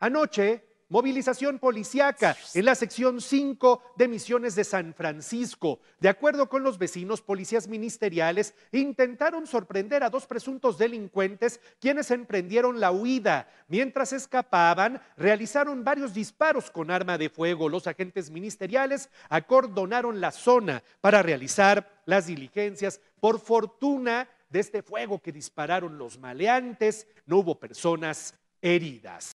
Anoche, movilización policiaca en la sección 5 de Misiones de San Francisco. De acuerdo con los vecinos, policías ministeriales intentaron sorprender a dos presuntos delincuentes quienes emprendieron la huida. Mientras escapaban, realizaron varios disparos con arma de fuego. Los agentes ministeriales acordonaron la zona para realizar las diligencias. Por fortuna de este fuego que dispararon los maleantes, no hubo personas heridas.